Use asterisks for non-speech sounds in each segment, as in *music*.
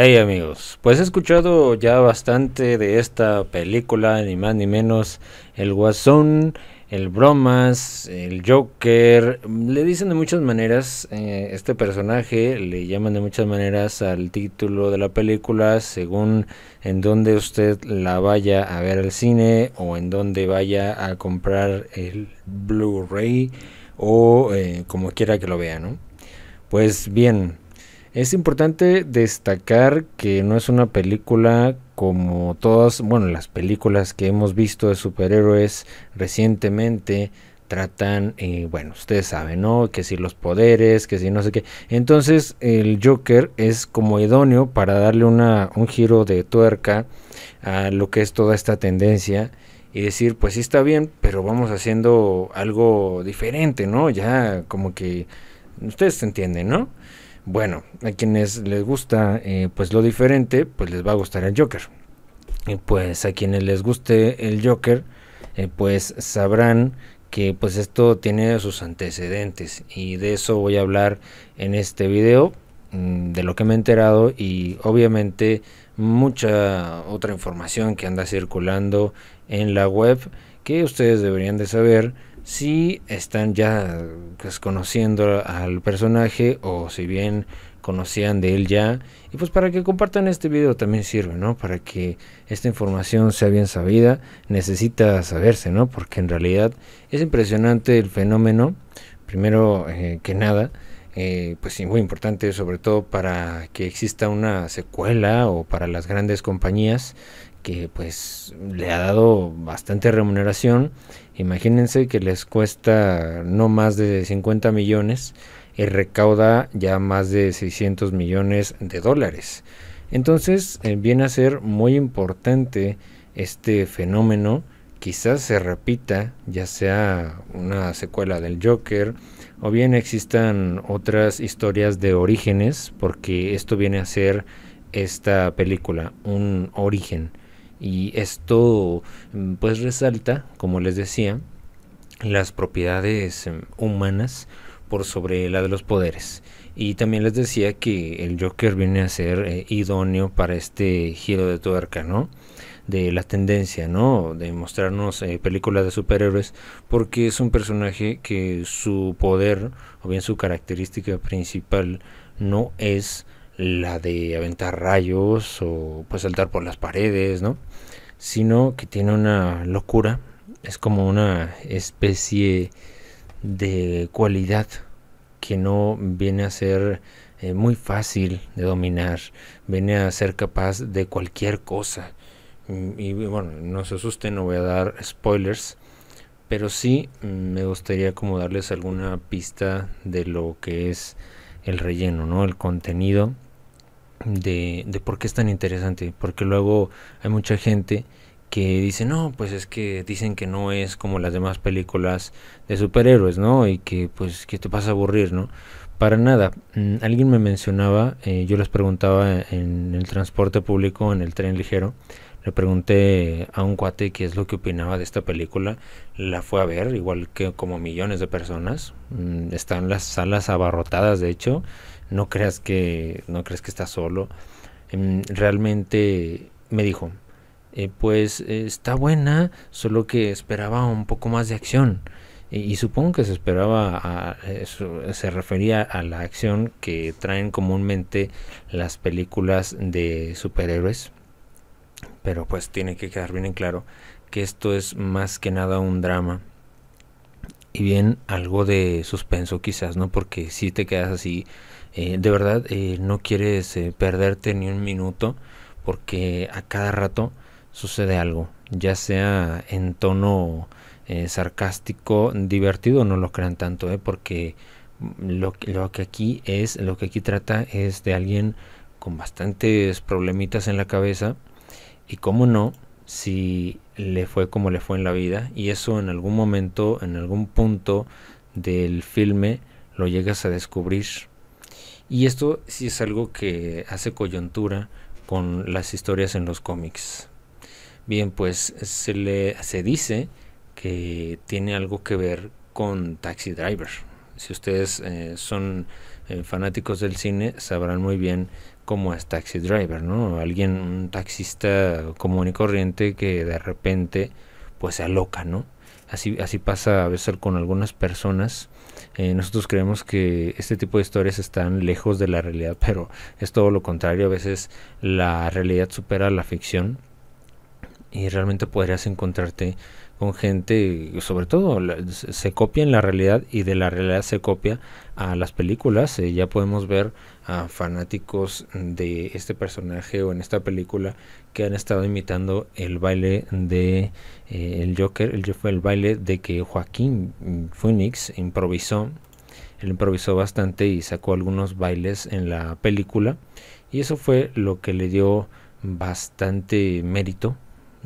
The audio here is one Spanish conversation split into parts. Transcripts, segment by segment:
Hey amigos, pues he escuchado ya bastante de esta película, ni más ni menos el Guasón, el Bromas, el Joker, le dicen de muchas maneras, eh, este personaje le llaman de muchas maneras al título de la película según en donde usted la vaya a ver al cine o en donde vaya a comprar el Blu-ray o eh, como quiera que lo vea, ¿no? Pues bien, es importante destacar que no es una película como todas, bueno, las películas que hemos visto de superhéroes recientemente tratan, eh, bueno, ustedes saben, ¿no? Que si los poderes, que si no sé qué. Entonces el Joker es como idóneo para darle una, un giro de tuerca a lo que es toda esta tendencia y decir, pues sí está bien, pero vamos haciendo algo diferente, ¿no? Ya como que ustedes se entienden, ¿no? Bueno, a quienes les gusta eh, pues lo diferente, pues les va a gustar el Joker. Y pues a quienes les guste el Joker, eh, pues sabrán que pues esto tiene sus antecedentes y de eso voy a hablar en este video mm, de lo que me he enterado y obviamente mucha otra información que anda circulando en la web que ustedes deberían de saber si están ya conociendo al personaje o si bien conocían de él ya. Y pues para que compartan este video también sirve, ¿no? Para que esta información sea bien sabida, necesita saberse, ¿no? Porque en realidad es impresionante el fenómeno, primero eh, que nada. Eh, pues sí, muy importante sobre todo para que exista una secuela o para las grandes compañías que pues le ha dado bastante remuneración Imagínense que les cuesta no más de 50 millones y recauda ya más de 600 millones de dólares. Entonces eh, viene a ser muy importante este fenómeno. Quizás se repita, ya sea una secuela del Joker, o bien existan otras historias de orígenes, porque esto viene a ser esta película, un origen. Y esto mm, pues resalta, como les decía, las propiedades em, humanas por sobre la de los poderes. Y también les decía que el Joker viene a ser eh, idóneo para este giro de tuerca, ¿no? De la tendencia, ¿no? De mostrarnos eh, películas de superhéroes, porque es un personaje que su poder o bien su característica principal no es la de aventar rayos o pues saltar por las paredes, ¿no? Sino que tiene una locura, es como una especie de cualidad que no viene a ser eh, muy fácil de dominar, viene a ser capaz de cualquier cosa. Mm, y, bueno, no se asusten, no voy a dar spoilers, pero sí me gustaría como darles alguna pista de lo que es el relleno, ¿no? El contenido de, de por qué es tan interesante, porque luego hay mucha gente que dice, no, pues es que dicen que no es como las demás películas de superhéroes, ¿no? Y que pues que te pasa a aburrir, ¿no? Para nada. Mm, alguien me mencionaba, eh, yo les preguntaba en el transporte público, en el tren ligero, le pregunté a un cuate qué es lo que opinaba de esta película. La fue a ver, igual que como millones de personas. Mm, están las salas abarrotadas, de hecho no creas que, no crees que estás solo. Em, realmente me dijo, eh, pues eh, está buena, solo que esperaba un poco más de acción. Y, supongo que se esperaba, a, eso, se refería a la acción que traen comúnmente las películas de superhéroes. Pero pues tiene que quedar bien en claro que esto es más que nada un drama y bien algo de suspenso quizás, ¿no? Porque si te quedas así, eh, de verdad eh, no quieres eh, perderte ni un minuto porque a cada rato sucede algo, ya sea en tono sarcástico, divertido, no lo crean tanto, porque lo, lo que aquí es, lo que aquí trata es de alguien con bastantes problemitas en la cabeza y como no, si le fue como le fue en la vida y eso en algún momento, en algún punto del filme lo llegas a descubrir. Y esto sí es algo que hace coyuntura con las historias en los cómics. Bien, pues se le se dice que tiene algo que ver con Taxi Driver. Si ustedes eh, son eh, fanáticos del cine sabrán muy bien cómo es Taxi Driver, ¿no? Alguien, un taxista común y corriente que de repente pues se aloca, ¿no? Así, así pasa a veces con algunas personas. Eh, nosotros creemos que este tipo de historias están lejos de la realidad, *laughs* pero es todo lo contrario. A veces la realidad supera la ficción y realmente podrías encontrarte con gente, sobre todo se copia en la realidad y de la realidad se copia a las películas. Eh, ya podemos ver a fanáticos de este personaje o en esta película que han estado imitando el baile de eh, el Joker, el, el baile de que Joaquín Phoenix improvisó. Él improvisó bastante y sacó algunos bailes en la película y eso fue lo que le dio bastante mérito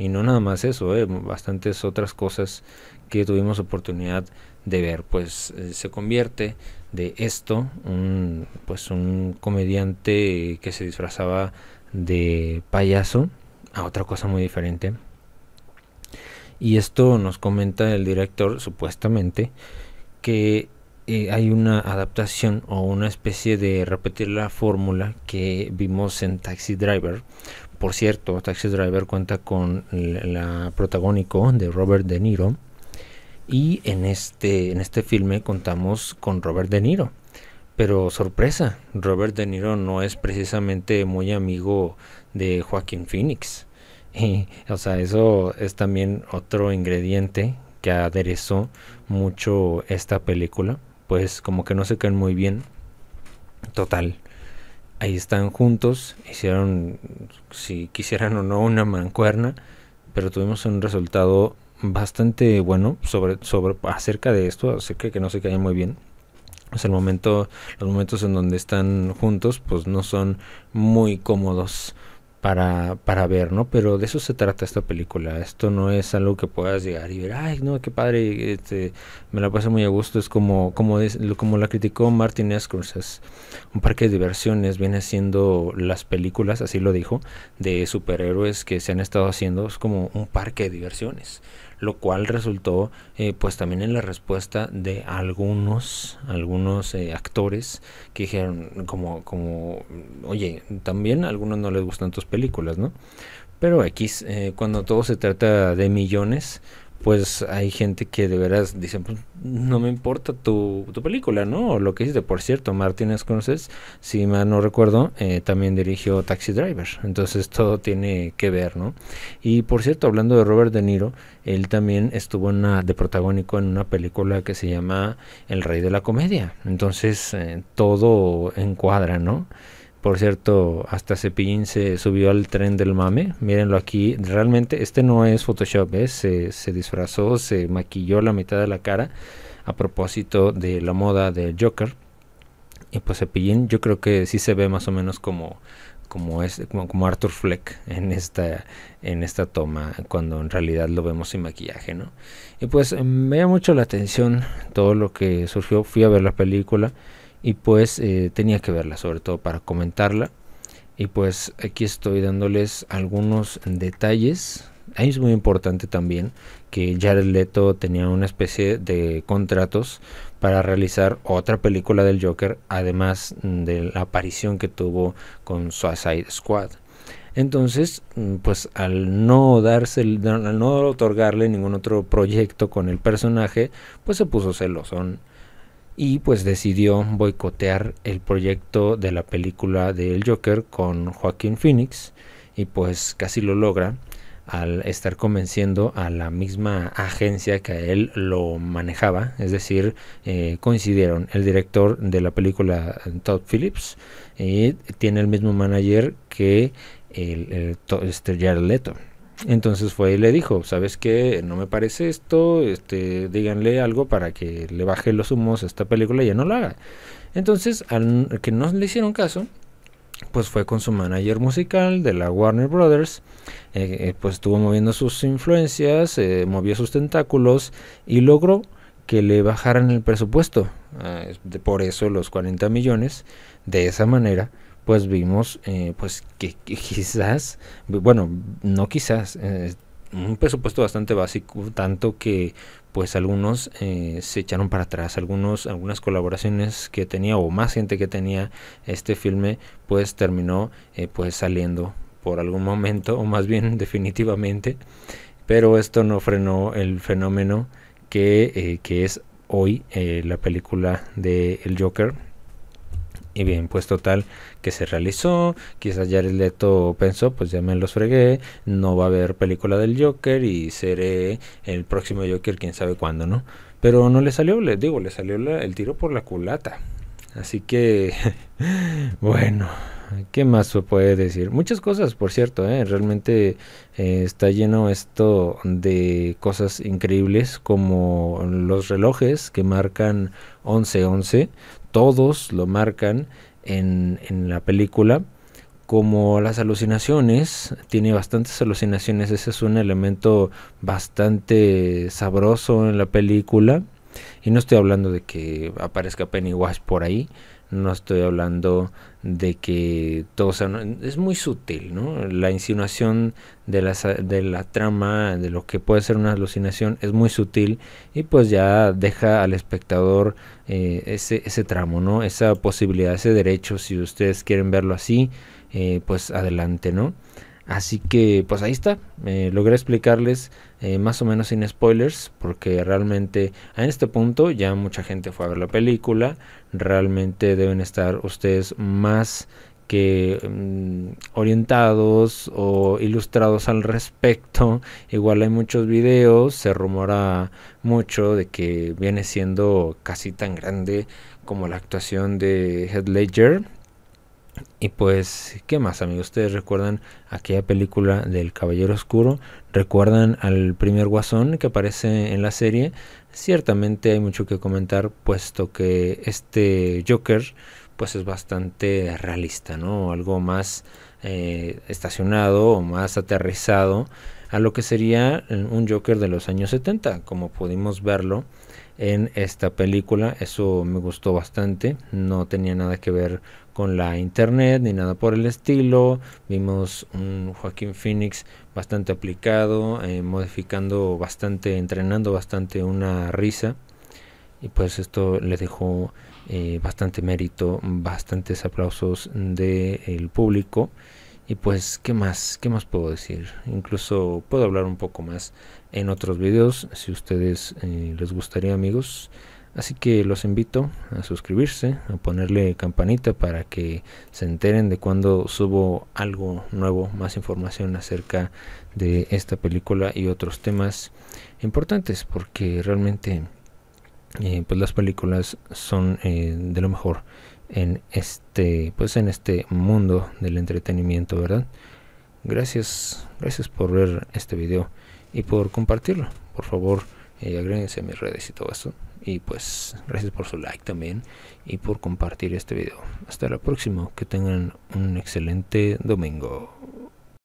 y no nada más eso, eh, bastantes otras cosas que tuvimos oportunidad de ver. Pues eh, se convierte de esto un, pues un comediante que se disfrazaba de payaso a otra cosa muy diferente. Y esto nos comenta el director, supuestamente, que eh, hay una adaptación o una especie de repetir la fórmula que vimos en Taxi Driver. Por cierto, Taxi Driver cuenta con la, protagónica de Robert De Niro. Y en este, en este filme contamos con Robert De Niro. Pero sorpresa, Robert De Niro no es precisamente muy amigo de Joaquín Phoenix. *laughs* o sea, eso es también otro ingrediente que aderezó mucho esta película pues como que no se caen muy bien. Total. Ahí están juntos, hicieron, si quisieran o no, una mancuerna, pero tuvimos un resultado bastante bueno sobre, sobre acerca de esto, acerca de que no se caen muy bien. el momento, los momentos en donde están juntos, pues no son muy cómodos para, para ver, ¿no? Pero de eso se trata esta película. Esto no es algo que puedas llegar y ver, ay, no, qué padre, este, me la pasé muy a gusto. Es como, como, como la criticó Martin Scorsese. Un parque de diversiones viene siendo las películas, así lo dijo, de superhéroes que se han estado haciendo. Es como un parque de diversiones lo cual resultó eh, pues también en la respuesta de algunos, algunos eh, actores que dijeron como, como, oye, también a algunos no les gustan tus películas, ¿no? Pero X, eh, cuando todo se trata de millones, pues hay gente que de veras dice, pues, no me importa tu, película, ¿no? lo que hiciste. Por cierto, Martin Scorsese, si mal no recuerdo, eh, también dirigió Taxi Driver. Entonces todo tiene que ver, ¿no? Y por cierto, hablando de Robert De Niro, él también estuvo en de protagónico en una película que se llama El Rey de la Comedia. Entonces eh, todo encuadra, ¿no? Por cierto, hasta Cepillín se subió al tren del mame. Mírenlo aquí. Realmente este no es Photoshop, ¿eh? se, disfrazó, se maquilló la mitad de la cara a propósito de la moda de Joker. Y pues Cepillín yo creo que sí se ve más o menos como, como, es, como, Arthur Fleck en esta, en esta toma, cuando en realidad lo vemos sin maquillaje. ¿no? Y pues me llama mucho la atención todo lo que surgió. Fui a ver la película y pues eh, tenía que verla sobre todo para comentarla y pues aquí estoy dándoles algunos detalles ahí es muy importante también que Jared Leto tenía una especie de contratos para realizar otra película del Joker además de la aparición que tuvo con Suicide Squad entonces, mm, pues al no darse, al no otorgarle ningún otro proyecto con el personaje, pues se puso celosón y pues decidió boicotear el proyecto de la película de El Joker con Joaquín Phoenix y pues casi lo logra al estar convenciendo a la misma agencia que a él lo manejaba, es decir, eh, coincidieron el director de la película Todd Phillips y tiene el mismo manager que el, el, este, Leto. Entonces fue y le dijo, ¿sabes qué? No me parece esto, este, díganle algo para que le baje los humos a esta película y ya no la haga. Entonces, al que no le hicieron caso, pues fue con su manager musical de la Warner Brothers, eh, eh, pues estuvo moviendo sus influencias, eh, movió sus tentáculos y logró que le bajaran el presupuesto. Ah, por eso los 40 millones, de esa manera, pues vimos eh, pues que, quizás, bueno, no quizás, eh, un presupuesto bastante básico, tanto que pues algunos eh, se echaron para atrás, algunos, algunas colaboraciones que tenía o más gente que tenía este filme pues terminó pues saliendo por algún momento o más bien *laughs* definitivamente, pero esto no frenó el fenómeno que, que es hoy la película de El Joker y bien, pues total, que se realizó, quizás Jared Leto pensó, pues ya me los fregué, no va a haber película del Joker y seré el próximo Joker quién sabe cuándo, ¿no? Pero no le salió, les digo, le salió el tiro por la culata. Así que, *laughs* bueno, ¿Qué más se puede decir? Muchas cosas, por cierto, ¿eh? realmente eh, está lleno esto de cosas increíbles como los relojes que marcan 11-11, todos lo marcan en, en la película, como las alucinaciones, tiene bastantes alucinaciones, ese es un elemento bastante sabroso en la película. Y no estoy hablando de que aparezca Pennywise por ahí, no estoy hablando de que todo, sea, es muy sutil, ¿no? La insinuación de la, de la trama, de lo que puede ser una alucinación, es muy sutil y pues ya deja al espectador eh, ese, ese tramo, ¿no? Esa posibilidad, ese derecho, si ustedes quieren verlo así, eh, pues adelante, ¿no? Así que pues ahí está, logré explicarles eh, más o menos sin spoilers, porque realmente en este punto ya mucha gente fue a ver la película, realmente deben estar ustedes más que mm, orientados o ilustrados al respecto. Igual hay muchos videos, se rumora mucho de que viene siendo casi tan grande como la actuación de Head Ledger y pues, ¿qué más amigos? ¿Ustedes recuerdan aquella película del Caballero Oscuro? ¿Recuerdan al primer guasón que aparece en la serie? Ciertamente hay mucho que comentar, puesto que este Joker pues es bastante realista, ¿no? Algo más eh, estacionado o más aterrizado a lo que sería eh, un Joker de los años 70, como pudimos verlo en esta película. Eso me gustó bastante. No tenía nada que ver con la internet ni nada por el estilo. Vimos un Joaquín Phoenix bastante aplicado, eh, modificando bastante, entrenando bastante una risa. Y pues esto le dejó eh, bastante mérito, bastantes aplausos del público. Y pues, ¿qué más? ¿Qué más puedo decir? Incluso puedo hablar un poco más en otros videos, si ustedes eh, les gustaría, amigos. Así que los invito a suscribirse, a ponerle campanita para que se enteren de cuando subo algo nuevo, más información acerca de esta película y otros temas importantes, porque realmente eh, pues las películas son eh, de lo mejor en este pues en este mundo del entretenimiento verdad gracias gracias por ver este video y por compartirlo por favor eh, agréguense a mis redes y todo eso y pues gracias por su like también y por compartir este video hasta la próxima que tengan un excelente domingo